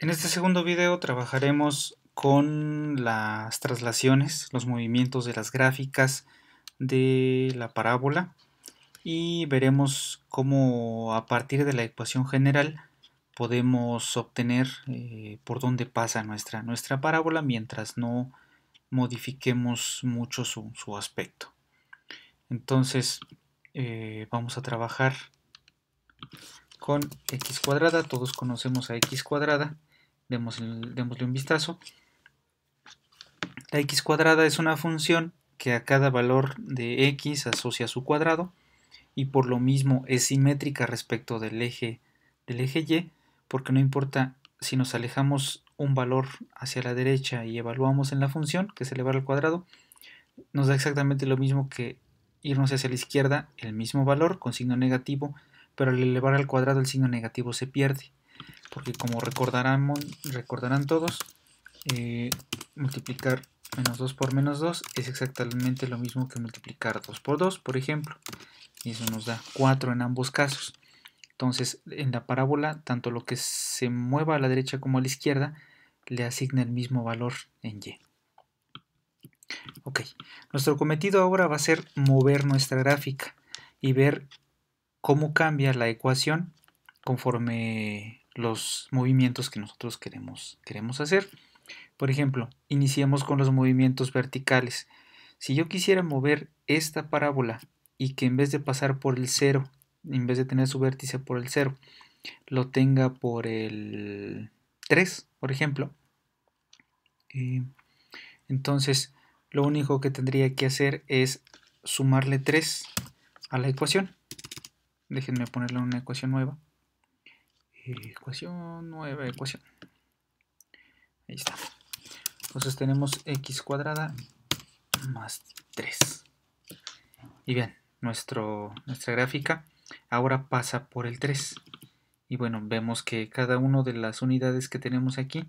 En este segundo video trabajaremos con las traslaciones, los movimientos de las gráficas de la parábola y veremos cómo a partir de la ecuación general podemos obtener eh, por dónde pasa nuestra, nuestra parábola mientras no modifiquemos mucho su, aspecto. Entonces eh, vamos a trabajar con x cuadrada, todos conocemos a x cuadrada, démosle, un vistazo. La x cuadrada es una función que a cada valor de x asocia su cuadrado y por lo mismo es simétrica respecto del eje, del eje y, porque no importa si nos alejamos un valor hacia la derecha y evaluamos en la función, que se elevar al cuadrado, nos da exactamente lo mismo que irnos hacia la izquierda, el mismo valor con signo negativo, pero al elevar al cuadrado el signo negativo se pierde, porque como recordarán, recordarán todos, eh, multiplicar menos 2 por menos 2 es exactamente lo mismo que multiplicar 2 por 2, por ejemplo, y eso nos da 4 en ambos casos. Entonces, en la parábola, tanto lo que se mueva a la derecha como a la izquierda le asigna el mismo valor en y. Ok, nuestro cometido ahora va a ser mover nuestra gráfica y ver cómo cambia la ecuación conforme los movimientos que nosotros queremos, queremos hacer. Por ejemplo, iniciemos con los movimientos verticales. Si yo quisiera mover esta parábola y que en vez de pasar por el 0, en vez de tener su vértice por el 0, lo tenga por el 3, por ejemplo, eh, entonces lo único que tendría que hacer es sumarle 3 a la ecuación. Déjenme ponerle una ecuación nueva. Ecuación nueva, ecuación. Ahí está. Entonces tenemos x cuadrada más 3. Y bien, nuestro, nuestra gráfica ahora pasa por el 3. Y bueno, vemos que cada una de las unidades que tenemos aquí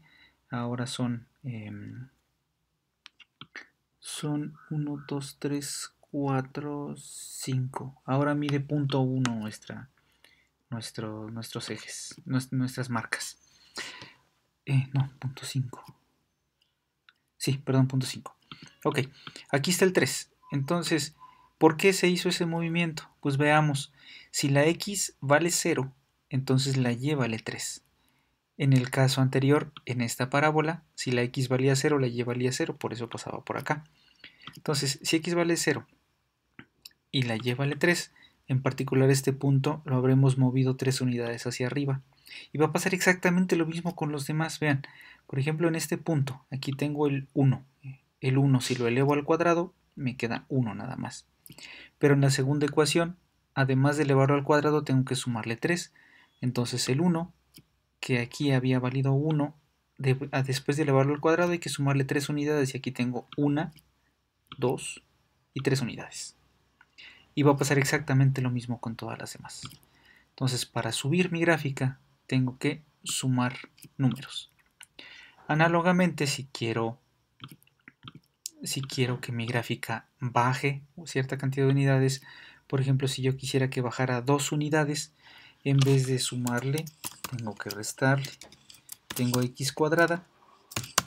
ahora son, em, son 1, 2, 3, 4, 5. Ahora mide punto 1 nuestra, nuestro, nuestros ejes, nuestras marcas. Eh, no, punto 5. Sí, perdón, punto 5. Ok, aquí está el 3. Entonces, ¿por qué se hizo ese movimiento? Pues veamos, si la X vale 0, entonces la Y vale 3. En el caso anterior, en esta parábola, si la X valía 0, la Y valía 0, por eso pasaba por acá. Entonces, si X vale 0 y la y 3. E en particular este punto lo habremos movido 3 unidades hacia arriba. Y va a pasar exactamente lo mismo con los demás. Vean, por ejemplo en este punto, aquí tengo el 1. El 1 si lo elevo al cuadrado me queda 1 nada más. Pero en la segunda ecuación, además de elevarlo al cuadrado tengo que sumarle 3. Entonces el 1, que aquí había valido 1, ah, después de elevarlo al cuadrado hay que sumarle 3 unidades y aquí tengo 1, 2 y 3 unidades. Y va a pasar exactamente lo mismo con todas las demás. Entonces, para subir mi gráfica, tengo que sumar números. Análogamente, si quiero, si quiero que mi gráfica baje cierta cantidad de unidades, por ejemplo, si yo quisiera que bajara dos unidades, en vez de sumarle, tengo que restarle. Tengo x cuadrada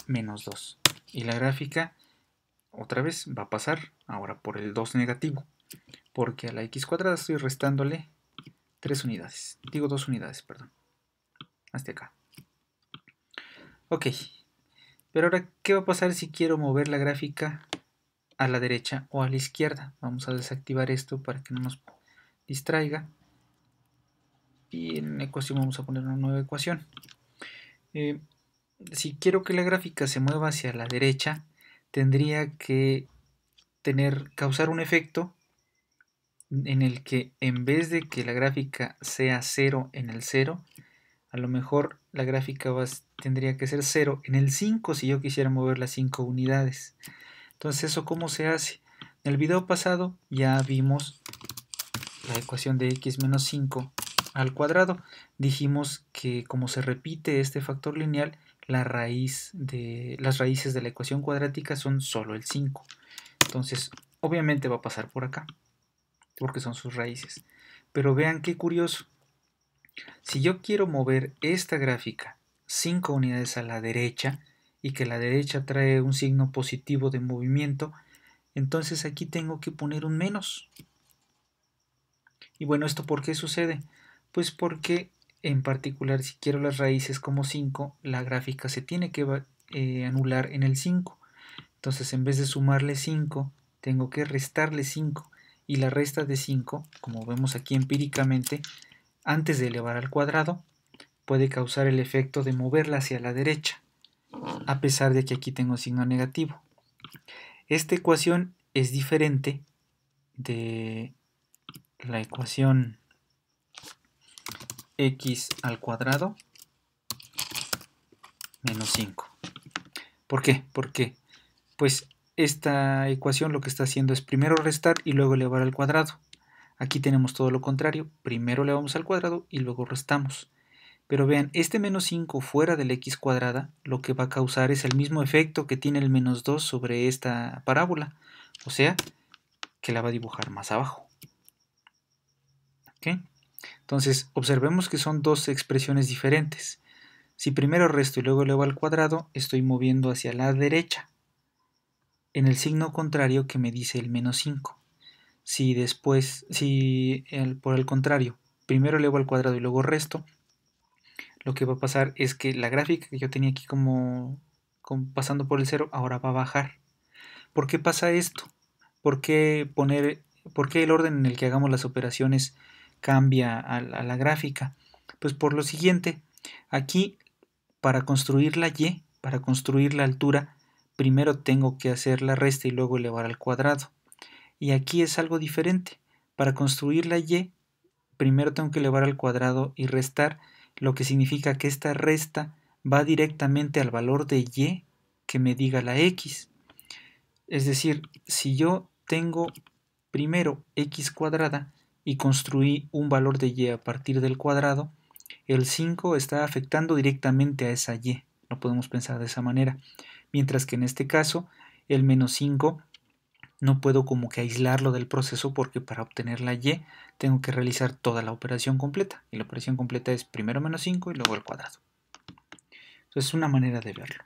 menos 2. Y la gráfica, otra vez, va a pasar ahora por el 2 negativo. Porque a la x cuadrada estoy restándole 3 unidades. Digo 2 unidades, perdón. Hasta acá. Ok. Pero ahora, ¿qué va a pasar si quiero mover la gráfica a la derecha o a la izquierda? Vamos a desactivar esto para que no nos distraiga. Y en ecuación vamos a poner una nueva ecuación. Eh, si quiero que la gráfica se mueva hacia la derecha, tendría que tener, causar un efecto en el que en vez de que la gráfica sea 0 en el 0, a lo mejor la gráfica tendría que ser 0 en el 5 si yo quisiera mover las 5 unidades. Entonces, ¿eso cómo se hace? En el video pasado ya vimos la ecuación de x menos 5 al cuadrado. Dijimos que como se repite este factor lineal, las raíces de la ecuación cuadrática son solo el 5. Entonces, obviamente va a pasar por acá porque son sus raíces. Pero vean qué curioso. Si yo quiero mover esta gráfica 5 unidades a la derecha y que la derecha trae un signo positivo de movimiento, entonces aquí tengo que poner un menos. Y bueno, ¿esto por qué sucede? Pues porque en particular si quiero las raíces como 5, la gráfica se tiene que eh, anular en el 5. Entonces en vez de sumarle 5, tengo que restarle 5 y la resta de 5, como vemos aquí empíricamente, antes de elevar al cuadrado, puede causar el efecto de moverla hacia la derecha, a pesar de que aquí tengo signo negativo. Esta ecuación es diferente de la ecuación x al cuadrado menos 5. ¿Por qué? Porque pues esta ecuación lo que está haciendo es primero restar y luego elevar al cuadrado. Aquí tenemos todo lo contrario, primero vamos al cuadrado y luego restamos. Pero vean, este menos 5 fuera del x cuadrada lo que va a causar es el mismo efecto que tiene el menos 2 sobre esta parábola, o sea, que la va a dibujar más abajo. Entonces, observemos que son dos expresiones diferentes. Si primero resto y luego elevo al cuadrado, estoy moviendo hacia la derecha en el signo contrario que me dice el menos 5. Si después, si por el contrario, primero elevo al cuadrado y luego resto, lo que va a pasar es que la gráfica que yo tenía aquí como, pasando por el cero, ahora va a bajar. ¿Por qué pasa esto? ¿Por qué, poner, ¿Por qué el orden en el que hagamos las operaciones cambia a la gráfica? Pues por lo siguiente, aquí para construir la Y, para construir la altura, primero tengo que hacer la resta y luego elevar al cuadrado. Y aquí es algo diferente. Para construir la y, primero tengo que elevar al cuadrado y restar, lo que significa que esta resta va directamente al valor de y que me diga la x. Es decir, si yo tengo primero x cuadrada y construí un valor de y a partir del cuadrado, el 5 está afectando directamente a esa y. No podemos pensar de esa manera mientras que en este caso el menos 5 no puedo como que aislarlo del proceso porque para obtener la y tengo que realizar toda la operación completa y la operación completa es primero menos 5 y luego el cuadrado. Entonces es una manera de verlo.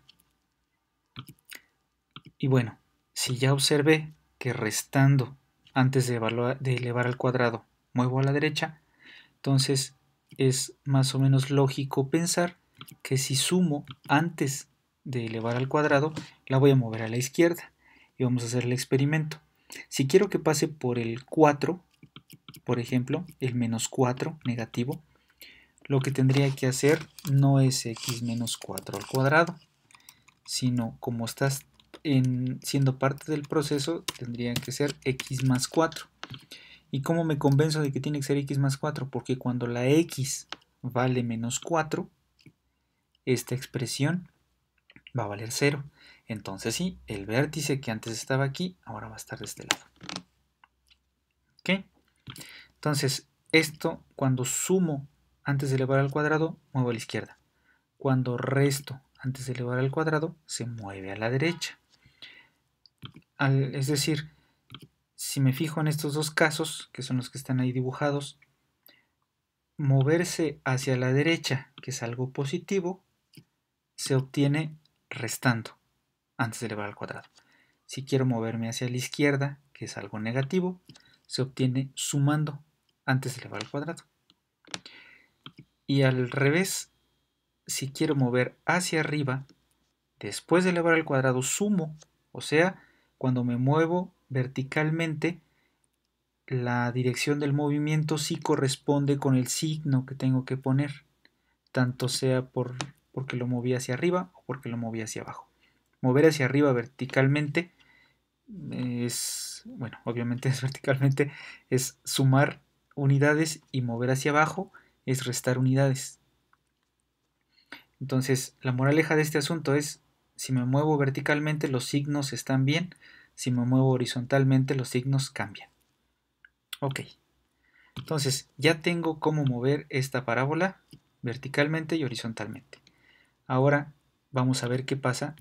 Y bueno, si ya observé que restando antes de, de elevar al cuadrado muevo a la derecha, entonces es más o menos lógico pensar que si sumo antes de elevar al cuadrado, la voy a mover a la izquierda y vamos a hacer el experimento. Si quiero que pase por el 4, por ejemplo, el menos 4 negativo, lo que tendría que hacer no es x menos 4 al cuadrado, sino como estás siendo parte del proceso, tendría que ser x más 4. ¿Y cómo me convenzo de que tiene que ser x más 4? Porque cuando la x vale menos 4, esta expresión va a valer 0. Entonces sí, el vértice que antes estaba aquí, ahora va a estar de este lado. ¿Ok? Entonces, esto cuando sumo antes de elevar al cuadrado, muevo a la izquierda. Cuando resto antes de elevar al cuadrado, se mueve a la derecha. es decir, si me fijo en estos dos casos, que son los que están ahí dibujados, moverse hacia la derecha, que es algo positivo, se obtiene restando antes de elevar al cuadrado. Si quiero moverme hacia la izquierda, que es algo negativo, se obtiene sumando antes de elevar al cuadrado. Y al revés, si quiero mover hacia arriba, después de elevar al cuadrado sumo, o sea, cuando me muevo verticalmente, la dirección del movimiento sí corresponde con el signo que tengo que poner, tanto sea por porque lo moví hacia arriba o porque lo moví hacia abajo. Mover hacia arriba verticalmente es, bueno, obviamente es verticalmente, es sumar unidades y mover hacia abajo es restar unidades. Entonces, la moraleja de este asunto es, si me muevo verticalmente los signos están bien, si me muevo horizontalmente los signos cambian. Ok, entonces ya tengo cómo mover esta parábola verticalmente y horizontalmente. Ahora vamos a ver qué pasa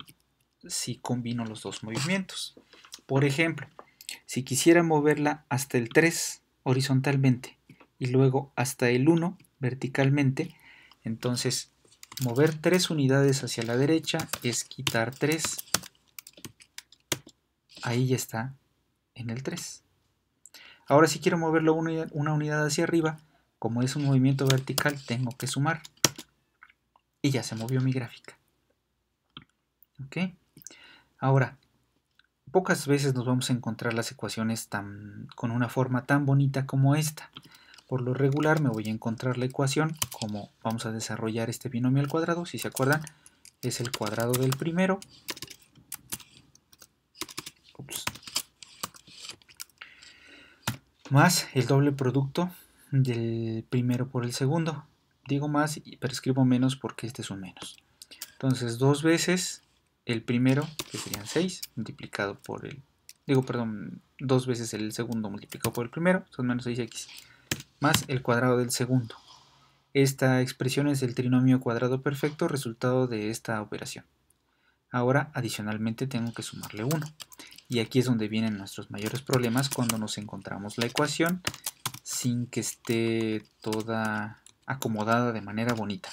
si combino los dos movimientos. Por ejemplo, si quisiera moverla hasta el 3 horizontalmente y luego hasta el 1 verticalmente, entonces mover 3 unidades hacia la derecha es quitar 3. Ahí ya está en el 3. Ahora si quiero moverlo una unidad hacia arriba, como es un movimiento vertical, tengo que sumar y ya se movió mi gráfica. Ahora, pocas veces nos vamos a encontrar las ecuaciones tan, con una forma tan bonita como esta. Por lo regular me voy a encontrar la ecuación como vamos a desarrollar este binomio al cuadrado. Si se acuerdan, es el cuadrado del primero. más el doble producto del primero por el segundo digo más, y escribo menos porque este es un menos. Entonces, dos veces el primero, que serían 6, multiplicado por el... Digo, perdón, dos veces el segundo multiplicado por el primero, son menos 6x, más el cuadrado del segundo. Esta expresión es el trinomio cuadrado perfecto resultado de esta operación. Ahora, adicionalmente, tengo que sumarle 1. Y aquí es donde vienen nuestros mayores problemas cuando nos encontramos la ecuación sin que esté toda acomodada de manera bonita,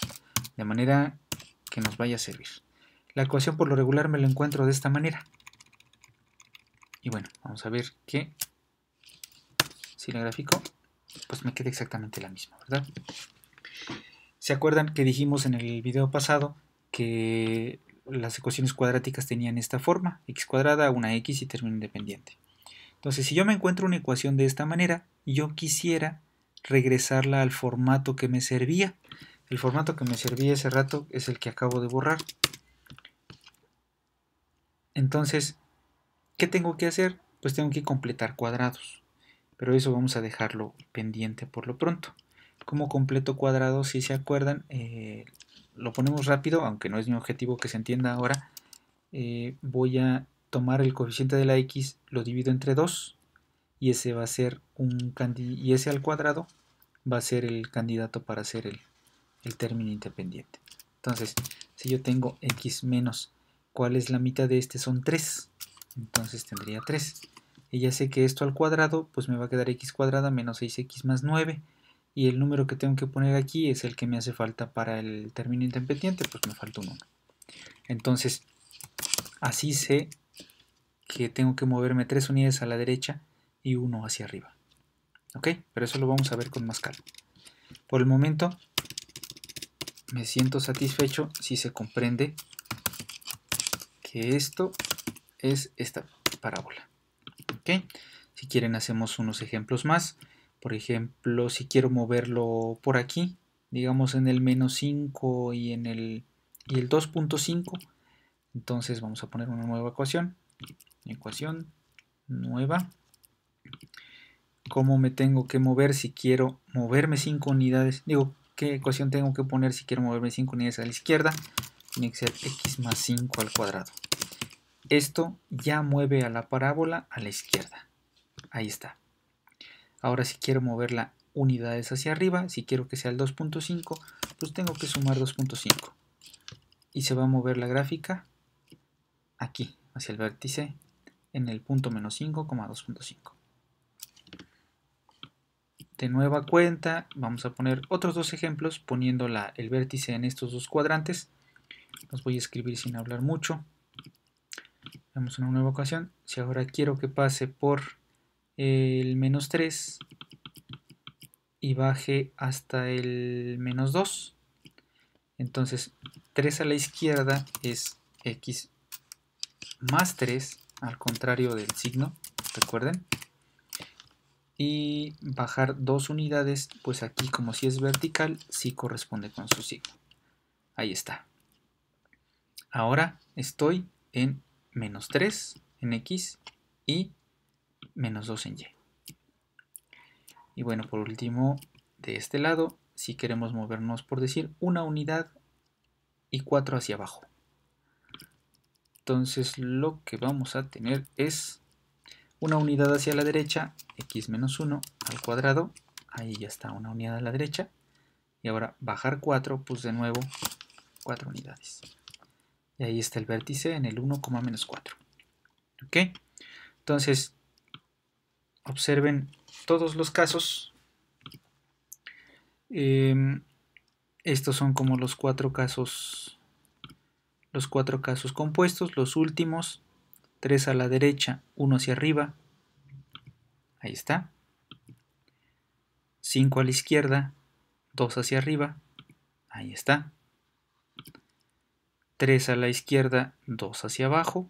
de manera que nos vaya a servir. La ecuación por lo regular me la encuentro de esta manera. Y bueno, vamos a ver que si la grafico, pues me queda exactamente la misma, ¿verdad? ¿Se acuerdan que dijimos en el video pasado que las ecuaciones cuadráticas tenían esta forma? x cuadrada, una x y término independiente. Entonces, si yo me encuentro una ecuación de esta manera, yo quisiera regresarla al formato que me servía. El formato que me servía ese rato es el que acabo de borrar. Entonces, ¿qué tengo que hacer? Pues tengo que completar cuadrados. Pero eso vamos a dejarlo pendiente por lo pronto. Como completo cuadrados, si se acuerdan, eh, lo ponemos rápido, aunque no es mi objetivo que se entienda ahora. Eh, voy a tomar el coeficiente de la x, lo divido entre 2 y ese va a ser un y ese al cuadrado va a ser el candidato para hacer el, el término independiente. Entonces, si yo tengo x menos, ¿cuál es la mitad de este? Son 3. Entonces tendría 3. Y ya sé que esto al cuadrado, pues me va a quedar x cuadrada menos 6x más 9. Y el número que tengo que poner aquí es el que me hace falta para el término independiente, pues me falta un 1. Entonces, así sé que tengo que moverme 3 unidades a la derecha y uno hacia arriba. ¿Ok? Pero eso lo vamos a ver con más calma. Por el momento me siento satisfecho si se comprende que esto es esta parábola. ¿Ok? Si quieren hacemos unos ejemplos más. Por ejemplo, si quiero moverlo por aquí, digamos en el menos 5 y en el, el 2.5, entonces vamos a poner una nueva ecuación. Ecuación nueva cómo me tengo que mover si quiero moverme 5 unidades. Digo, qué ecuación tengo que poner si quiero moverme 5 unidades a la izquierda. Tiene que ser x más 5 al cuadrado. Esto ya mueve a la parábola a la izquierda. Ahí está. Ahora si quiero moverla unidades hacia arriba, si quiero que sea el 2.5, pues tengo que sumar 2.5. Y se va a mover la gráfica aquí, hacia el vértice, en el punto menos 5, 2.5. De nueva cuenta, vamos a poner otros dos ejemplos poniendo el vértice en estos dos cuadrantes. Los voy a escribir sin hablar mucho. Vemos una nueva ocasión. Si ahora quiero que pase por el menos 3 y baje hasta el menos 2, entonces 3 a la izquierda es x más 3, al contrario del signo, recuerden y bajar dos unidades, pues aquí como si es vertical, sí corresponde con su signo. Ahí está. Ahora estoy en menos 3 en X y menos 2 en Y. Y bueno, por último, de este lado, si queremos movernos, por decir, una unidad y 4 hacia abajo. Entonces lo que vamos a tener es una unidad hacia la derecha, x menos 1 al cuadrado, ahí ya está una unidad a la derecha, y ahora bajar 4, pues de nuevo 4 unidades. Y ahí está el vértice en el 1, menos 4. ¿Ok? Entonces, observen todos los casos. Em, estos son como los cuatro casos los cuatro casos compuestos, los últimos 3 a la derecha, 1 hacia arriba. Ahí está. 5 a la izquierda, 2 hacia arriba. Ahí está. 3 a la izquierda, 2 hacia abajo.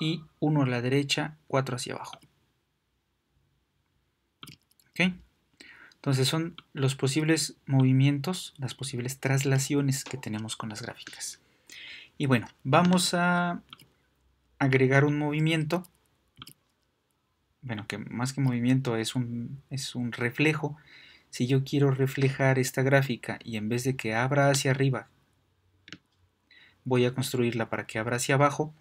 Y 1 a la derecha, 4 hacia abajo. Entonces son los posibles movimientos, las posibles traslaciones que tenemos con las gráficas. Y bueno, vamos a agregar un movimiento. Bueno, que más que movimiento es un, es un reflejo. Si yo quiero reflejar esta gráfica y en vez de que abra hacia arriba, voy a construirla para que abra hacia abajo,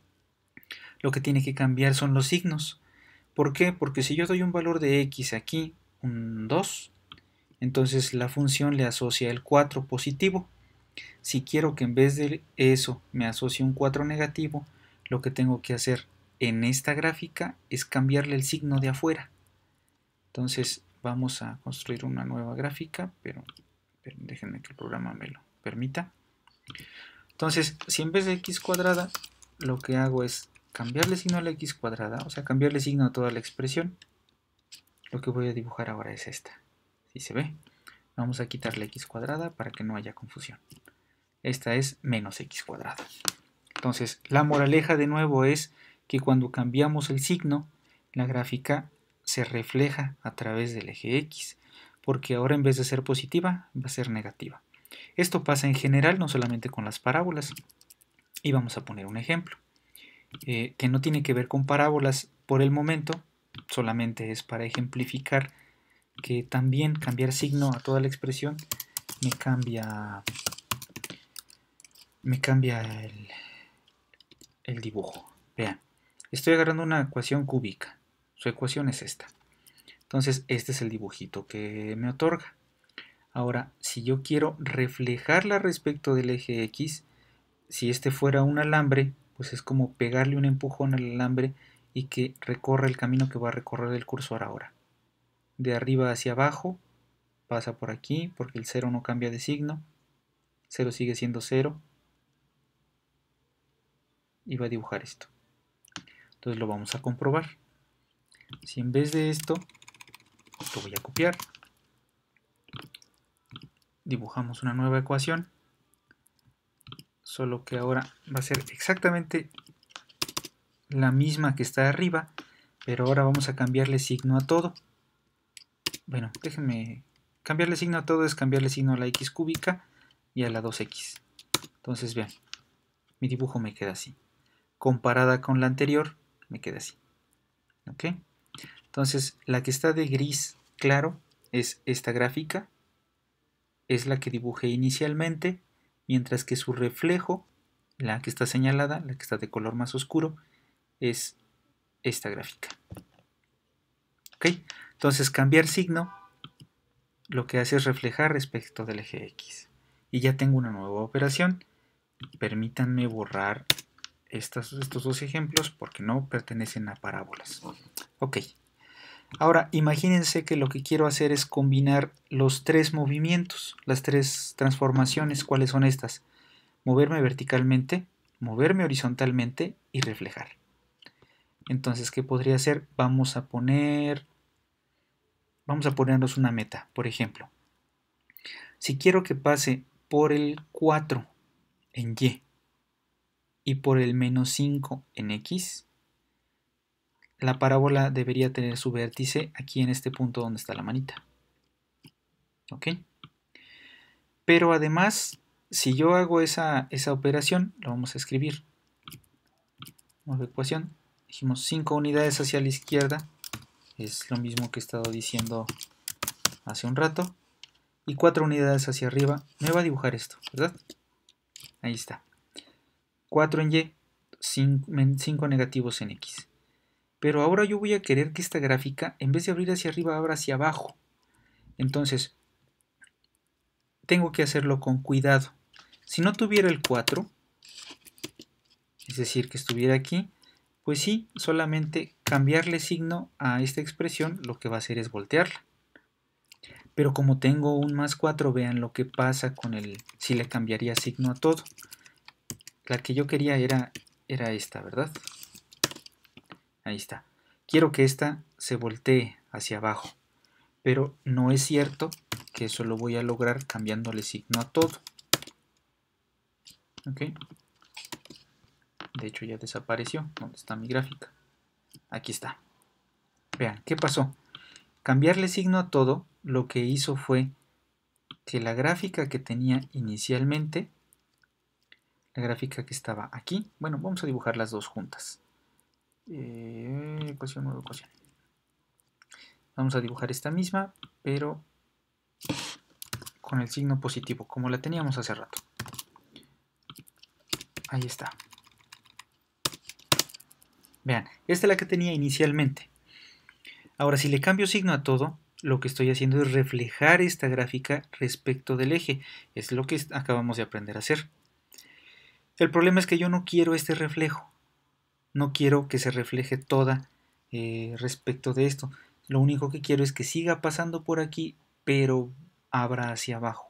lo que tiene que cambiar son los signos. ¿Por qué? Porque si yo doy un valor de x aquí, un 2, entonces la función le asocia el 4 positivo. Si quiero que en vez de eso me asocie un 4 negativo, lo que tengo que hacer en esta gráfica es cambiarle el signo de afuera. Entonces vamos a construir una nueva gráfica, pero, déjenme que el programa me lo permita. Entonces, si en vez de x cuadrada, lo que hago es cambiarle signo a la x cuadrada, o sea, cambiarle signo a toda la expresión, lo que voy a dibujar ahora es esta. Si se ve, vamos a quitar la x cuadrada para que no haya confusión esta es menos x cuadrado. Entonces, la moraleja de nuevo es que cuando cambiamos el signo, la gráfica se refleja a través del eje x, porque ahora en vez de ser positiva, va a ser negativa. Esto pasa en general, no solamente con las parábolas. Y vamos a poner un ejemplo, eh, que no tiene que ver con parábolas por el momento, solamente es para ejemplificar que también cambiar signo a toda la expresión me cambia me cambia el, dibujo. Vean, estoy agarrando una ecuación cúbica. Su ecuación es esta. Entonces, este es el dibujito que me otorga. Ahora, si yo quiero reflejarla respecto del eje X, si este fuera un alambre, pues es como pegarle un empujón al alambre y que recorra el camino que va a recorrer el cursor ahora. De arriba hacia abajo, pasa por aquí, porque el 0 no cambia de signo, 0 sigue siendo 0, y va a dibujar esto. Entonces lo vamos a comprobar. Si en vez de esto, lo voy a copiar. Dibujamos una nueva ecuación. Solo que ahora va a ser exactamente la misma que está arriba. Pero ahora vamos a cambiarle signo a todo. Bueno, déjenme... Cambiarle signo a todo es cambiarle signo a la x cúbica y a la 2x. Entonces vean, mi dibujo me queda así comparada con la anterior, me queda así. Entonces, la que está de gris claro es esta gráfica, es la que dibujé inicialmente, mientras que su reflejo, la que está señalada, la que está de color más oscuro, es esta gráfica. ¿Ok? Entonces, cambiar signo lo que hace es reflejar respecto del eje X. Y ya tengo una nueva operación. Permítanme borrar estos dos ejemplos porque no pertenecen a parábolas. Ok. Ahora, imagínense que lo que quiero hacer es combinar los tres movimientos, las tres transformaciones. ¿Cuáles son estas? Moverme verticalmente, moverme horizontalmente y reflejar. Entonces, ¿qué podría hacer? Vamos a poner... Vamos a ponernos una meta, por ejemplo. Si quiero que pase por el 4 en Y, y por el menos 5 en x, la parábola debería tener su vértice aquí en este punto donde está la manita. ¿Ok? Pero además, si yo hago esa, operación, lo vamos a escribir. Nueva ecuación. Dijimos 5 unidades hacia la izquierda. Es lo mismo que he estado diciendo hace un rato. Y 4 unidades hacia arriba. Me va a dibujar esto, ¿verdad? Ahí está. 4 en y, 5 negativos en x. Pero ahora yo voy a querer que esta gráfica, en vez de abrir hacia arriba, abra hacia abajo. Entonces, tengo que hacerlo con cuidado. Si no tuviera el 4, es decir, que estuviera aquí, pues sí, solamente cambiarle signo a esta expresión lo que va a hacer es voltearla. Pero como tengo un más 4, vean lo que pasa con el si le cambiaría signo a todo. La que yo quería era, era esta, ¿verdad? Ahí está. Quiero que esta se voltee hacia abajo. Pero no es cierto que eso lo voy a lograr cambiándole signo a todo. ¿Ok? De hecho ya desapareció. ¿Dónde está mi gráfica? Aquí está. Vean, ¿qué pasó? Cambiarle signo a todo lo que hizo fue que la gráfica que tenía inicialmente la gráfica que estaba aquí. Bueno, vamos a dibujar las dos juntas. Eh, ecuación, nueva ecuación. Vamos a dibujar esta misma, pero con el signo positivo, como la teníamos hace rato. Ahí está. Vean, esta es la que tenía inicialmente. Ahora, si le cambio signo a todo, lo que estoy haciendo es reflejar esta gráfica respecto del eje. Es lo que acabamos de aprender a hacer. El problema es que yo no quiero este reflejo. No quiero que se refleje toda eh, respecto de esto. Lo único que quiero es que siga pasando por aquí, pero abra hacia abajo.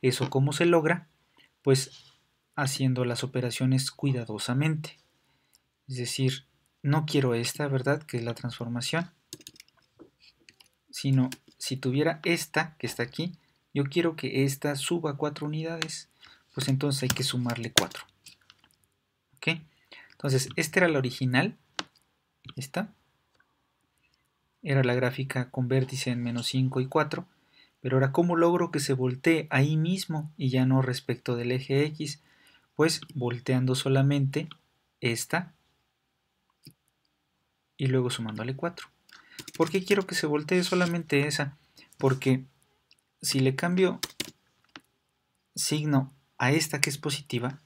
¿Eso cómo se logra? Pues haciendo las operaciones cuidadosamente. Es decir, no quiero esta, ¿verdad? Que es la transformación. Sino, si tuviera esta, que está aquí, yo quiero que esta suba 4 unidades. Pues entonces hay que sumarle 4. Entonces, esta era la original, esta. Era la gráfica con vértice en menos 5 y 4. Pero ahora, ¿cómo logro que se voltee ahí mismo y ya no respecto del eje X? Pues volteando solamente esta y luego sumándole 4. ¿Por qué quiero que se voltee solamente esa? Porque si le cambio signo a esta que es positiva,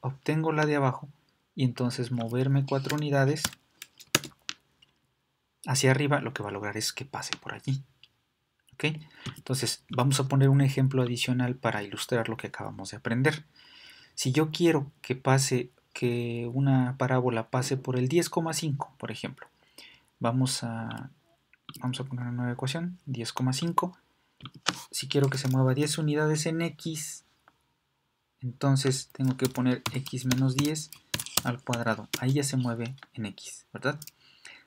obtengo la de abajo y entonces moverme cuatro unidades hacia arriba, lo que va a lograr es que pase por allí. ¿Ok? Entonces, vamos a poner un ejemplo adicional para ilustrar lo que acabamos de aprender. Si yo quiero que pase, que una parábola pase por el 10,5, por ejemplo, vamos a, vamos a poner una nueva ecuación, 10,5. Si quiero que se mueva 10 unidades en x, entonces tengo que poner x menos 10 al cuadrado. Ahí ya se mueve en x, ¿verdad?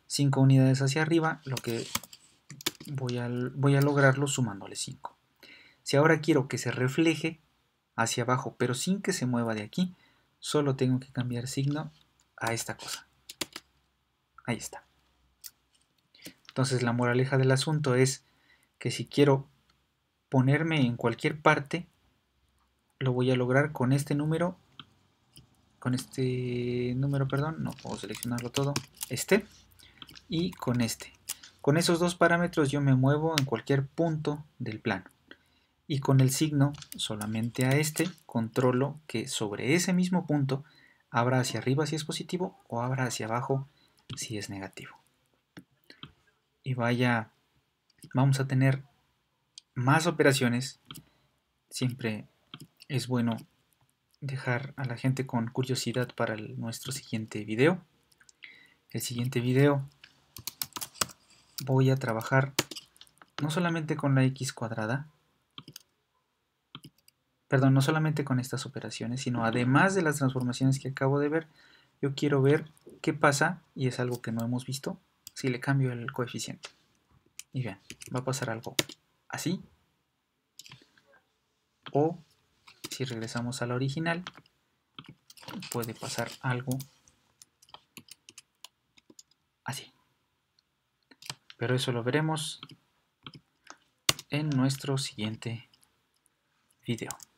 5 unidades hacia arriba, lo que voy a, voy a lograrlo sumándole 5. Si ahora quiero que se refleje hacia abajo, pero sin que se mueva de aquí, solo tengo que cambiar signo a esta cosa. Ahí está. Entonces la moraleja del asunto es que si quiero ponerme en cualquier parte, lo voy a lograr con este número con este número, perdón, no puedo seleccionarlo todo, este y con este. Con esos dos parámetros yo me muevo en cualquier punto del plano. Y con el signo solamente a este controlo que sobre ese mismo punto abra hacia arriba si es positivo o abra hacia abajo si es negativo. Y vaya, vamos a tener más operaciones. Siempre es bueno dejar a la gente con curiosidad para nuestro siguiente video. El siguiente video voy a trabajar no solamente con la x cuadrada, perdón, no solamente con estas operaciones, sino además de las transformaciones que acabo de ver, yo quiero ver qué pasa, y es algo que no hemos visto, si le cambio el coeficiente. Y vean, va a pasar algo así, o si regresamos a la original, puede pasar algo así. Pero eso lo veremos en nuestro siguiente video.